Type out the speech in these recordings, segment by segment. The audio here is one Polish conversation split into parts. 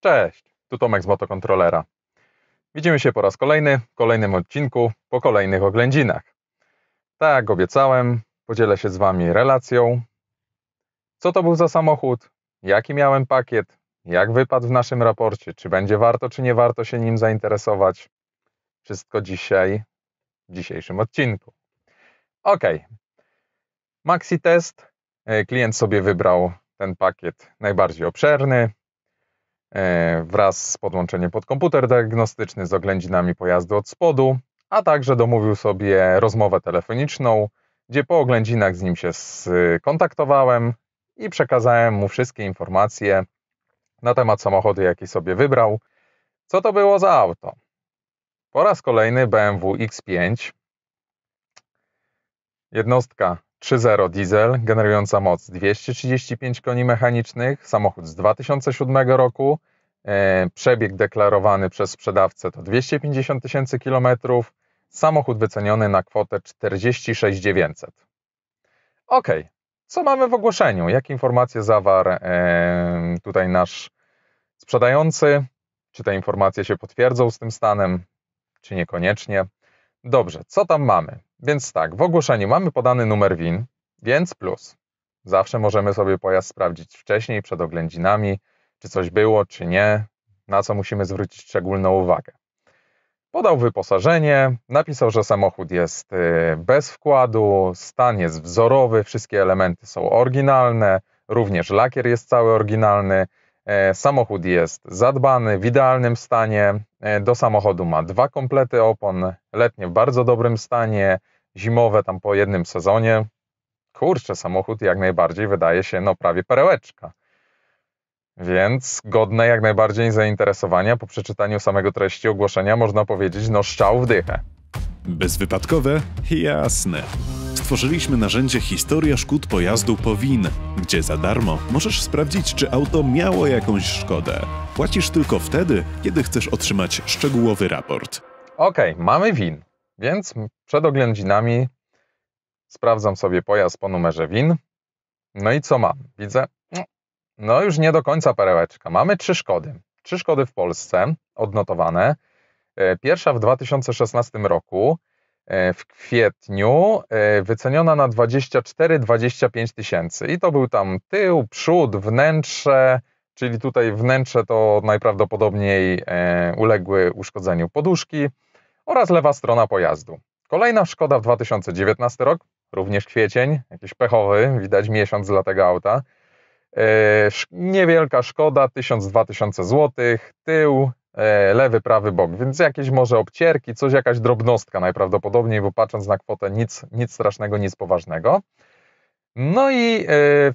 Cześć, tu Tomek z Motokontrolera. Widzimy się po raz kolejny w kolejnym odcinku po kolejnych oględzinach. Tak, obiecałem, podzielę się z Wami relacją. Co to był za samochód? Jaki miałem pakiet? Jak wypadł w naszym raporcie? Czy będzie warto, czy nie warto się nim zainteresować? Wszystko dzisiaj w dzisiejszym odcinku. Ok. Maxi test. E, klient sobie wybrał ten pakiet najbardziej obszerny, E, wraz z podłączeniem pod komputer diagnostyczny z oględzinami pojazdu od spodu, a także domówił sobie rozmowę telefoniczną, gdzie po oględzinach z nim się skontaktowałem y, i przekazałem mu wszystkie informacje na temat samochodu, jaki sobie wybrał. Co to było za auto? Po raz kolejny BMW X5. Jednostka 3.0 diesel, generująca moc 235 koni mechanicznych, samochód z 2007 roku, e, przebieg deklarowany przez sprzedawcę to 250 tysięcy kilometrów, samochód wyceniony na kwotę 46 900. Ok, co mamy w ogłoszeniu? Jakie informacje zawarł e, tutaj nasz sprzedający? Czy te informacje się potwierdzą z tym stanem, czy niekoniecznie? Dobrze, co tam mamy? Więc tak, w ogłoszeniu mamy podany numer WIN, więc plus. Zawsze możemy sobie pojazd sprawdzić wcześniej, przed oględzinami, czy coś było, czy nie, na co musimy zwrócić szczególną uwagę. Podał wyposażenie, napisał, że samochód jest y, bez wkładu, stan jest wzorowy, wszystkie elementy są oryginalne, również lakier jest cały oryginalny, e, samochód jest zadbany, w idealnym stanie, E, do samochodu ma dwa komplety opon, letnie w bardzo dobrym stanie, zimowe tam po jednym sezonie. Kurczę, samochód jak najbardziej wydaje się no prawie perełeczka. Więc godne jak najbardziej zainteresowania po przeczytaniu samego treści ogłoszenia można powiedzieć no szczał w dychę. Bezwypadkowe? Jasne stworzyliśmy narzędzie Historia Szkód Pojazdu po WIN, gdzie za darmo możesz sprawdzić, czy auto miało jakąś szkodę. Płacisz tylko wtedy, kiedy chcesz otrzymać szczegółowy raport. Okej, okay, mamy win, więc przed oględzinami sprawdzam sobie pojazd po numerze win. No i co mam? Widzę, mm, no już nie do końca perełeczka. Mamy trzy szkody. Trzy szkody w Polsce odnotowane. E, pierwsza w 2016 roku. E, w kwietniu e, wyceniona na 24-25 tysięcy. I to był tam tył, przód, wnętrze, czyli tutaj wnętrze to najprawdopodobniej e, uległy uszkodzeniu poduszki oraz lewa strona pojazdu. Kolejna szkoda w 2019 rok, również kwiecień, jakiś pechowy, widać miesiąc dla tego auta. Niewielka szkoda, 1000-2000 zł, tył, E, lewy, prawy bok, więc jakieś może obcierki, coś, jakaś drobnostka najprawdopodobniej, bo patrząc na kwotę nic, nic strasznego, nic poważnego. No i e,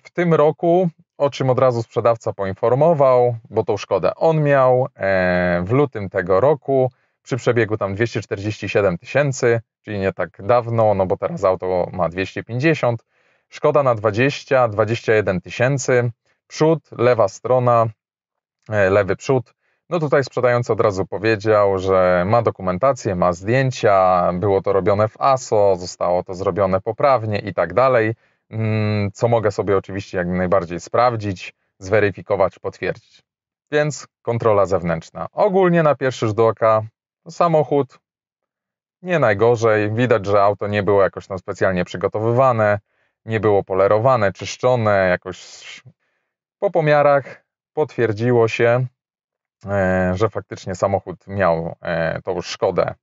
w tym roku, o czym od razu sprzedawca poinformował, bo tą szkodę on miał e, w lutym tego roku przy przebiegu tam 247 tysięcy, czyli nie tak dawno, no bo teraz auto ma 250, szkoda na 20, 21 tysięcy, przód, lewa strona, lewy przód, no tutaj sprzedający od razu powiedział, że ma dokumentację, ma zdjęcia, było to robione w ASO, zostało to zrobione poprawnie i tak dalej, mm, co mogę sobie oczywiście jak najbardziej sprawdzić, zweryfikować, potwierdzić. Więc kontrola zewnętrzna. Ogólnie na pierwszy rzut oka samochód nie najgorzej. Widać, że auto nie było jakoś tam specjalnie przygotowywane, nie było polerowane, czyszczone, jakoś po pomiarach potwierdziło się, E, że faktycznie samochód miał e, tą już szkodę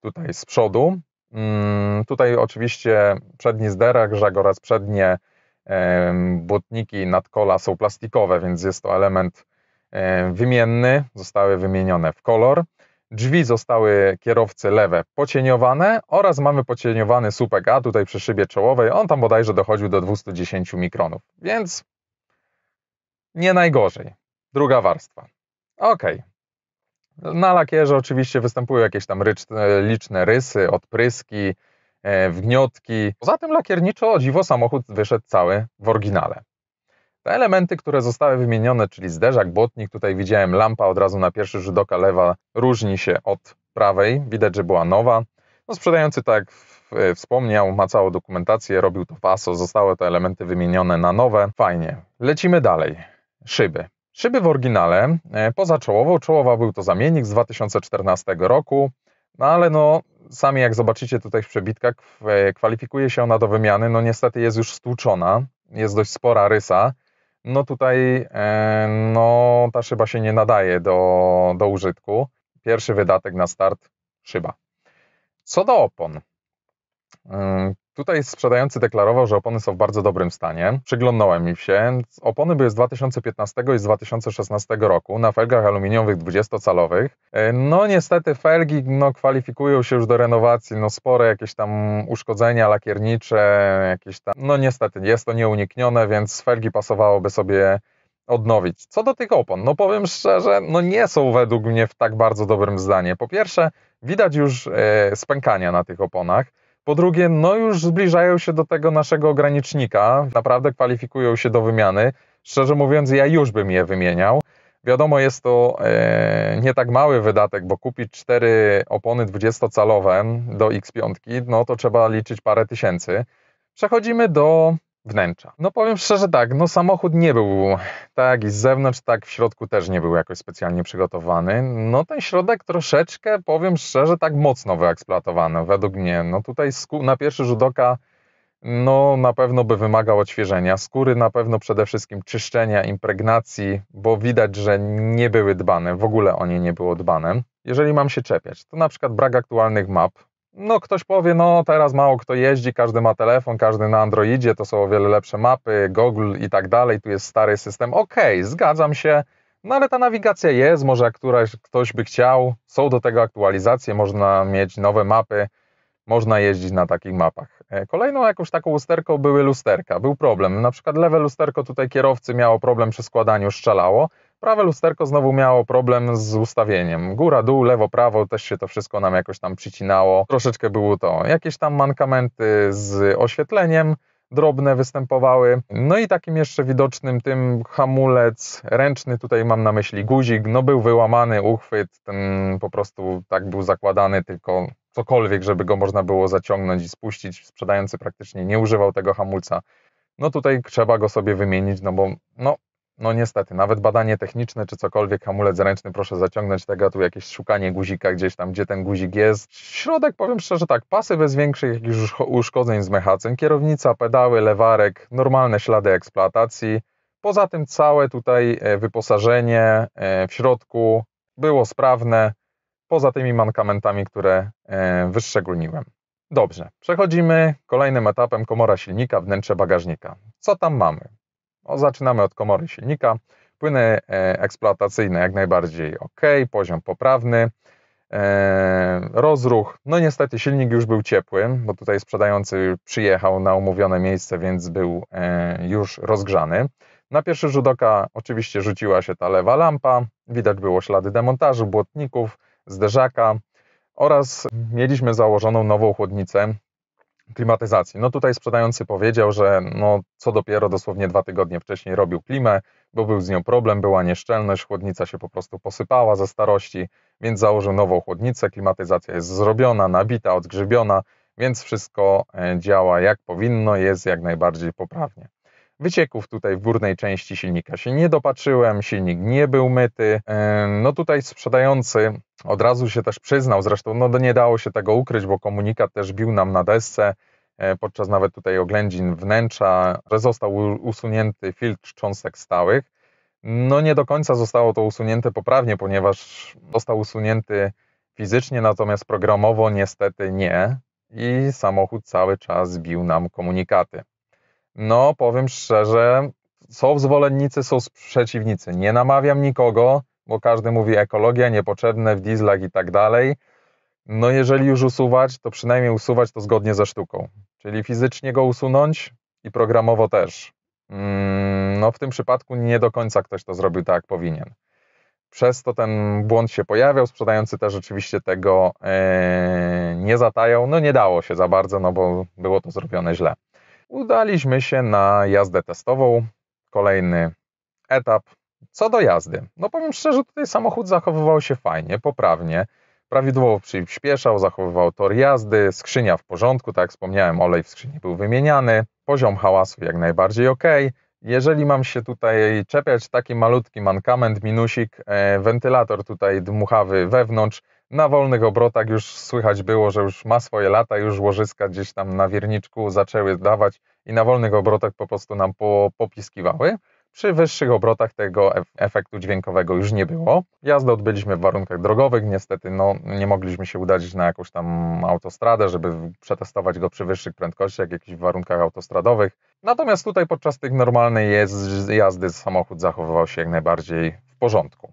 tutaj z przodu. Mm, tutaj oczywiście przedni zderak, żag oraz przednie e, błotniki nadkola są plastikowe, więc jest to element wymienny, zostały wymienione w kolor. Drzwi zostały kierowcy lewe pocieniowane oraz mamy pocieniowany słupek A tutaj przy szybie czołowej. On tam bodajże dochodził do 210 mikronów, więc nie najgorzej. Druga warstwa. Okej. Okay. Na lakierze oczywiście występują jakieś tam e, liczne rysy, odpryski, e, wgniotki. Poza tym lakierniczo, o dziwo, samochód wyszedł cały w oryginale. Te elementy, które zostały wymienione, czyli zderzak, błotnik, tutaj widziałem lampa od razu na pierwszy rzut oka lewa, różni się od prawej, widać, że była nowa. No, sprzedający, tak jak e, wspomniał, ma całą dokumentację, robił to paso, zostały te elementy wymienione na nowe. Fajnie. Lecimy dalej. Szyby. Szyby w oryginale, e, poza czołową, czołowa był to zamiennik z 2014 roku, no ale no, sami jak zobaczycie tutaj w przebitkach, e, kwalifikuje się ona do wymiany, no niestety jest już stłuczona, jest dość spora rysa, no tutaj e, no, ta szyba się nie nadaje do, do użytku. Pierwszy wydatek na start szyba. Co do opon. Tutaj sprzedający deklarował, że opony są w bardzo dobrym stanie. Przyglądnąłem im się. Opony były z 2015 i z 2016 roku na felgach aluminiowych 20-calowych. E, no niestety felgi no, kwalifikują się już do renowacji. No spore jakieś tam uszkodzenia lakiernicze, jakieś tam... No niestety jest to nieuniknione, więc felgi pasowałoby sobie odnowić. Co do tych opon, no powiem szczerze, no nie są według mnie w tak bardzo dobrym zdanie. Po pierwsze, widać już e, spękania na tych oponach. Po drugie, no już zbliżają się do tego naszego ogranicznika, naprawdę kwalifikują się do wymiany. Szczerze mówiąc, ja już bym je wymieniał. Wiadomo, jest to e, nie tak mały wydatek, bo kupić cztery opony 20-calowe do X5, no to trzeba liczyć parę tysięcy. Przechodzimy do wnętrza. No powiem szczerze tak, no samochód nie był tak i z zewnątrz, tak w środku też nie był jakoś specjalnie przygotowany. No ten środek troszeczkę, powiem szczerze, tak mocno wyeksploatowany według mnie. No tutaj na pierwszy rzut oka no na pewno by wymagał odświeżenia. Skóry na pewno przede wszystkim czyszczenia, impregnacji, bo widać, że nie były dbane, w ogóle o nie nie było dbane. Jeżeli mam się czepiać, to na przykład brak aktualnych map, no ktoś powie, no teraz mało kto jeździ, każdy ma telefon, każdy na Androidzie, to są o wiele lepsze mapy, Google i tak dalej, tu jest stary system. Okej, okay, zgadzam się, no ale ta nawigacja jest, może jak któraś, ktoś by chciał, są do tego aktualizacje, można mieć nowe mapy, można jeździć na takich mapach. E, kolejną jakąś taką lusterką były lusterka, był problem, na przykład lewe lusterko tutaj kierowcy miało problem przy składaniu, strzelało, Prawe lusterko znowu miało problem z ustawieniem. Góra, dół, lewo, prawo, też się to wszystko nam jakoś tam przycinało. Troszeczkę było to jakieś tam mankamenty z oświetleniem drobne występowały. No i takim jeszcze widocznym tym hamulec ręczny, tutaj mam na myśli guzik, no był wyłamany, uchwyt, ten po prostu tak był zakładany, tylko cokolwiek, żeby go można było zaciągnąć i spuścić. Sprzedający praktycznie nie używał tego hamulca. No tutaj trzeba go sobie wymienić, no bo no, no niestety, nawet badanie techniczne czy cokolwiek, hamulec ręczny, proszę zaciągnąć tego, tu jakieś szukanie guzika gdzieś tam, gdzie ten guzik jest. Środek, powiem szczerze tak, pasy bez większych jakichś uszkodzeń z mechacem, kierownica, pedały, lewarek, normalne ślady eksploatacji. Poza tym całe tutaj e, wyposażenie e, w środku było sprawne, poza tymi mankamentami, które e, wyszczególniłem. Dobrze, przechodzimy kolejnym etapem komora silnika, wnętrze bagażnika. Co tam mamy? No, zaczynamy od komory silnika. Płyny e, eksploatacyjne jak najbardziej ok, poziom poprawny. E, rozruch, no niestety silnik już był ciepły, bo tutaj sprzedający przyjechał na umówione miejsce, więc był e, już rozgrzany. Na pierwszy rzut oka oczywiście rzuciła się ta lewa lampa, widać było ślady demontażu, błotników, zderzaka oraz mieliśmy założoną nową chłodnicę klimatyzacji. No tutaj sprzedający powiedział, że no co dopiero dosłownie dwa tygodnie wcześniej robił klimę, bo był z nią problem, była nieszczelność, chłodnica się po prostu posypała ze starości, więc założył nową chłodnicę, klimatyzacja jest zrobiona, nabita, odgrzybiona, więc wszystko e, działa jak powinno, jest jak najbardziej poprawnie. Wycieków tutaj w górnej części silnika się nie dopatrzyłem, silnik nie był myty. No tutaj sprzedający od razu się też przyznał, zresztą no nie dało się tego ukryć, bo komunikat też bił nam na desce e, podczas nawet tutaj oględzin wnętrza, że został usunięty filtr cząstek stałych. No nie do końca zostało to usunięte poprawnie, ponieważ został usunięty fizycznie, natomiast programowo niestety nie i samochód cały czas bił nam komunikaty. No, powiem szczerze, są zwolennicy, są przeciwnicy. Nie namawiam nikogo, bo każdy mówi ekologia, niepotrzebne w dieslach i tak dalej. No, jeżeli już usuwać, to przynajmniej usuwać to zgodnie ze sztuką. Czyli fizycznie go usunąć i programowo też. Mm, no, w tym przypadku nie do końca ktoś to zrobił tak, jak powinien. Przez to ten błąd się pojawiał. Sprzedający też oczywiście tego e, nie zatają. No, nie dało się za bardzo, no bo było to zrobione źle udaliśmy się na jazdę testową. Kolejny etap. Co do jazdy, no powiem szczerze, tutaj samochód zachowywał się fajnie, poprawnie. Prawidłowo przyspieszał, zachowywał tor jazdy, skrzynia w porządku, tak jak wspomniałem, olej w skrzyni był wymieniany, poziom hałasu jak najbardziej ok. Jeżeli mam się tutaj czepiać, taki malutki mankament, minusik, e, wentylator tutaj dmuchawy wewnątrz, na wolnych obrotach już słychać było, że już ma swoje lata, już łożyska gdzieś tam na wierniczku zaczęły dawać i na wolnych obrotach po prostu nam popiskiwały. Przy wyższych obrotach tego efektu dźwiękowego już nie było. Jazdę odbyliśmy w warunkach drogowych, niestety no, nie mogliśmy się udać na jakąś tam autostradę, żeby przetestować go przy wyższych prędkościach, jakichś warunkach autostradowych. Natomiast tutaj podczas tych normalnej jazdy samochód zachowywał się jak najbardziej w porządku.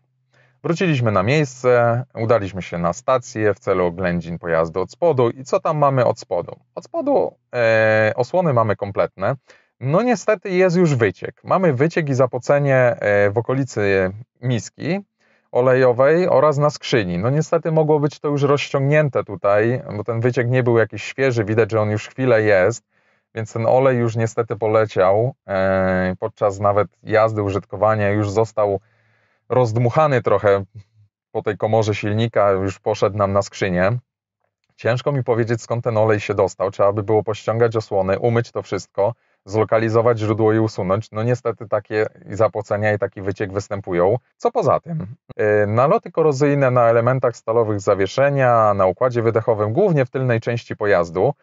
Wróciliśmy na miejsce, udaliśmy się na stację w celu oględzin pojazdu od spodu i co tam mamy od spodu? Od spodu e, osłony mamy kompletne, no niestety jest już wyciek. Mamy wyciek i zapocenie e, w okolicy miski olejowej oraz na skrzyni. No niestety mogło być to już rozciągnięte tutaj, bo ten wyciek nie był jakiś świeży, widać, że on już chwilę jest, więc ten olej już niestety poleciał. E, podczas nawet jazdy, użytkowania już został rozdmuchany trochę po tej komorze silnika, już poszedł nam na skrzynię. Ciężko mi powiedzieć, skąd ten olej się dostał. Trzeba by było pościągać osłony, umyć to wszystko, zlokalizować źródło i usunąć. No niestety takie zapłacenia i taki wyciek występują. Co poza tym? Y, naloty korozyjne na elementach stalowych zawieszenia, na układzie wydechowym, głównie w tylnej części pojazdu,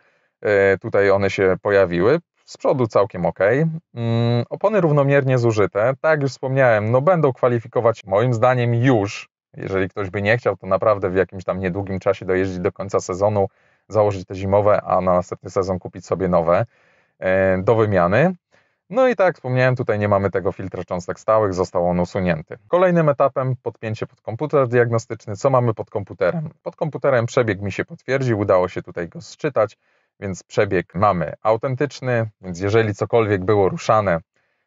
y, tutaj one się pojawiły. Z przodu całkiem ok. Mm, opony równomiernie zużyte. Tak już wspomniałem, no będą kwalifikować moim zdaniem już. Jeżeli ktoś by nie chciał, to naprawdę w jakimś tam niedługim czasie dojeździć do końca sezonu, założyć te zimowe, a na następny sezon kupić sobie nowe e, do wymiany. No i tak jak wspomniałem, tutaj nie mamy tego filtra cząstek stałych, został on usunięty. Kolejnym etapem podpięcie pod komputer diagnostyczny. Co mamy pod komputerem? Pod komputerem przebieg mi się potwierdził, udało się tutaj go sczytać więc przebieg mamy autentyczny, więc jeżeli cokolwiek było ruszane,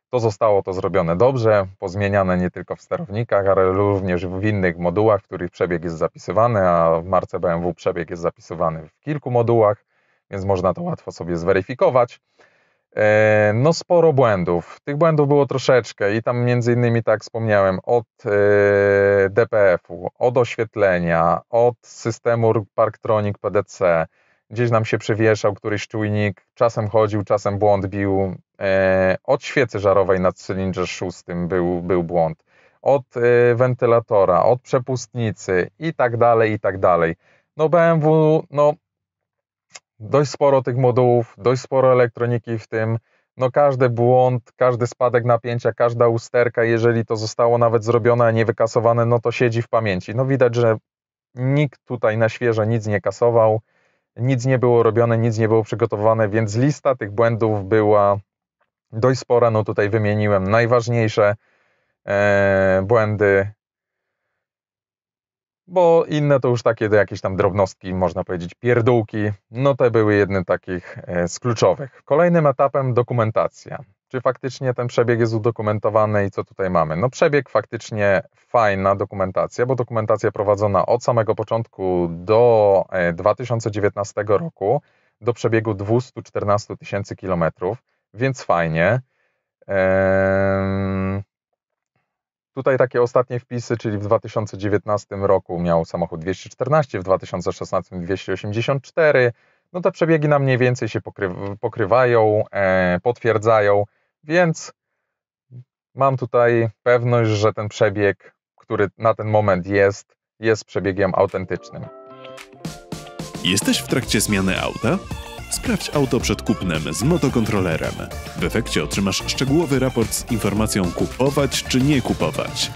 to zostało to zrobione dobrze, pozmieniane nie tylko w sterownikach, ale również w innych modułach, w których przebieg jest zapisywany, a w marce BMW przebieg jest zapisywany w kilku modułach, więc można to łatwo sobie zweryfikować. E, no sporo błędów. Tych błędów było troszeczkę i tam między innymi tak wspomniałem od e, DPF-u, od oświetlenia, od systemu Parktronic PDC, gdzieś nam się przewieszał któryś czujnik, czasem chodził, czasem błąd bił. E, od świecy żarowej na cylindrze szóstym był, był błąd, od e, wentylatora, od przepustnicy i tak dalej, i tak dalej. No BMW, no dość sporo tych modułów, dość sporo elektroniki w tym, no każdy błąd, każdy spadek napięcia, każda usterka, jeżeli to zostało nawet zrobione, a nie wykasowane, no to siedzi w pamięci. No widać, że nikt tutaj na świeże nic nie kasował, nic nie było robione, nic nie było przygotowane, więc lista tych błędów była dość spora. No tutaj wymieniłem najważniejsze e, błędy, bo inne to już takie jakieś tam drobnostki, można powiedzieć, pierdółki. No te były jedne takich e, z kluczowych. Kolejnym etapem dokumentacja czy faktycznie ten przebieg jest udokumentowany i co tutaj mamy. No przebieg faktycznie fajna dokumentacja, bo dokumentacja prowadzona od samego początku do 2019 e, roku do przebiegu 214 tysięcy kilometrów, więc fajnie. Tutaj takie ostatnie wpisy, czyli w 2019 roku miał samochód 214, w 2016 284. No te przebiegi na mniej więcej się pokrywają, e, potwierdzają. Więc mam tutaj pewność, że ten przebieg, który na ten moment jest, jest przebiegiem autentycznym. Jesteś w trakcie zmiany auta? Sprawdź auto przed kupnem z motokontrolerem. W efekcie otrzymasz szczegółowy raport z informacją kupować czy nie kupować.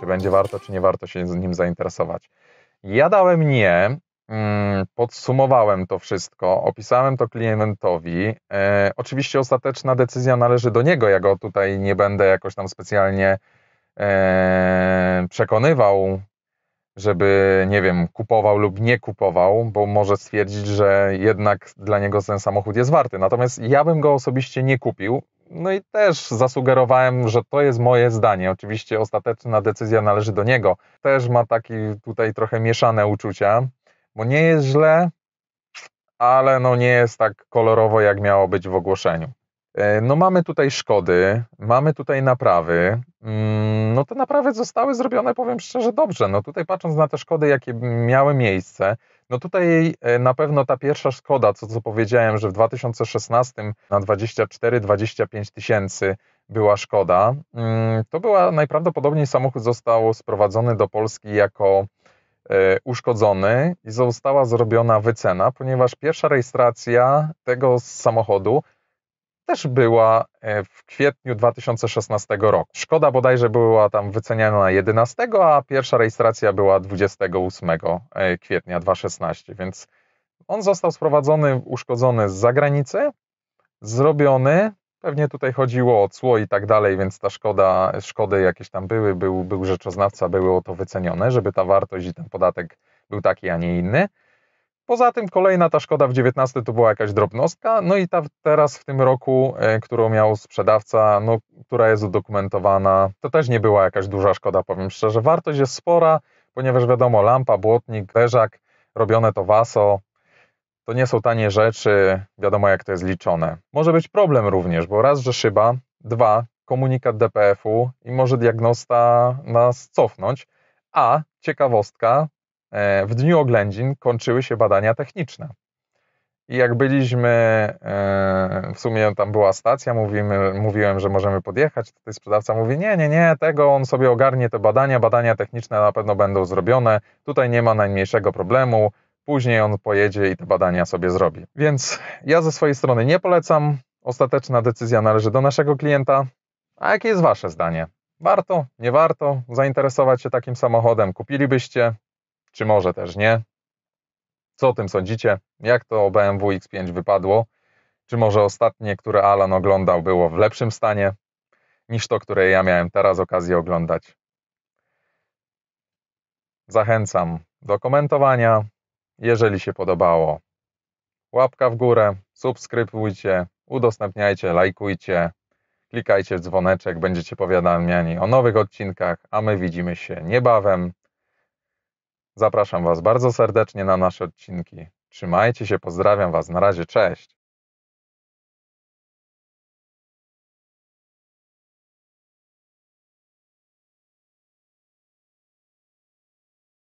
Czy będzie warto, czy nie warto się nim zainteresować? Ja dałem nie, Mm, podsumowałem to wszystko, opisałem to klientowi. E, oczywiście ostateczna decyzja należy do niego. Ja go tutaj nie będę jakoś tam specjalnie e, przekonywał, żeby, nie wiem, kupował lub nie kupował, bo może stwierdzić, że jednak dla niego ten samochód jest warty. Natomiast ja bym go osobiście nie kupił. No i też zasugerowałem, że to jest moje zdanie. Oczywiście ostateczna decyzja należy do niego. Też ma taki tutaj trochę mieszane uczucia bo nie jest źle, ale no nie jest tak kolorowo, jak miało być w ogłoszeniu. E, no mamy tutaj szkody, mamy tutaj naprawy. Mm, no te naprawy zostały zrobione, powiem szczerze, dobrze. No tutaj patrząc na te szkody, jakie miały miejsce, no tutaj e, na pewno ta pierwsza szkoda, co, co powiedziałem, że w 2016 na 24-25 tysięcy była szkoda, mm, to była najprawdopodobniej samochód został sprowadzony do Polski jako E, uszkodzony i została zrobiona wycena, ponieważ pierwsza rejestracja tego samochodu też była e, w kwietniu 2016 roku. Szkoda bodajże była tam wyceniana 11, a pierwsza rejestracja była 28 e, kwietnia 2016, więc on został sprowadzony, uszkodzony z zagranicy, zrobiony Pewnie tutaj chodziło o cło i tak dalej, więc ta szkoda, szkody jakieś tam były, był, był rzeczoznawca, o to wycenione, żeby ta wartość i ten podatek był taki, a nie inny. Poza tym kolejna ta szkoda w 19 to była jakaś drobnostka, no i ta teraz w tym roku, e, którą miał sprzedawca, no, która jest udokumentowana, to też nie była jakaś duża szkoda, powiem szczerze. Wartość jest spora, ponieważ wiadomo, lampa, błotnik, leżak, robione to waso, to nie są tanie rzeczy, wiadomo jak to jest liczone. Może być problem również, bo raz, że szyba, dwa, komunikat DPF-u i może diagnosta nas cofnąć, a ciekawostka, e, w dniu oględzin kończyły się badania techniczne. I jak byliśmy, e, w sumie tam była stacja, mówimy, mówiłem, że możemy podjechać, tutaj sprzedawca mówi, nie, nie, nie, tego on sobie ogarnie te badania, badania techniczne na pewno będą zrobione, tutaj nie ma najmniejszego problemu, Później on pojedzie i te badania sobie zrobi. Więc ja ze swojej strony nie polecam. Ostateczna decyzja należy do naszego klienta. A jakie jest Wasze zdanie? Warto, nie warto zainteresować się takim samochodem? Kupilibyście, czy może też nie? Co o tym sądzicie? Jak to BMW X5 wypadło? Czy może ostatnie, które Alan oglądał, było w lepszym stanie niż to, które ja miałem teraz okazję oglądać? Zachęcam do komentowania, jeżeli się podobało, łapka w górę, subskrybujcie, udostępniajcie, lajkujcie, klikajcie w dzwoneczek, będziecie powiadamiani o nowych odcinkach, a my widzimy się niebawem. Zapraszam Was bardzo serdecznie na nasze odcinki. Trzymajcie się, pozdrawiam Was, na razie, cześć!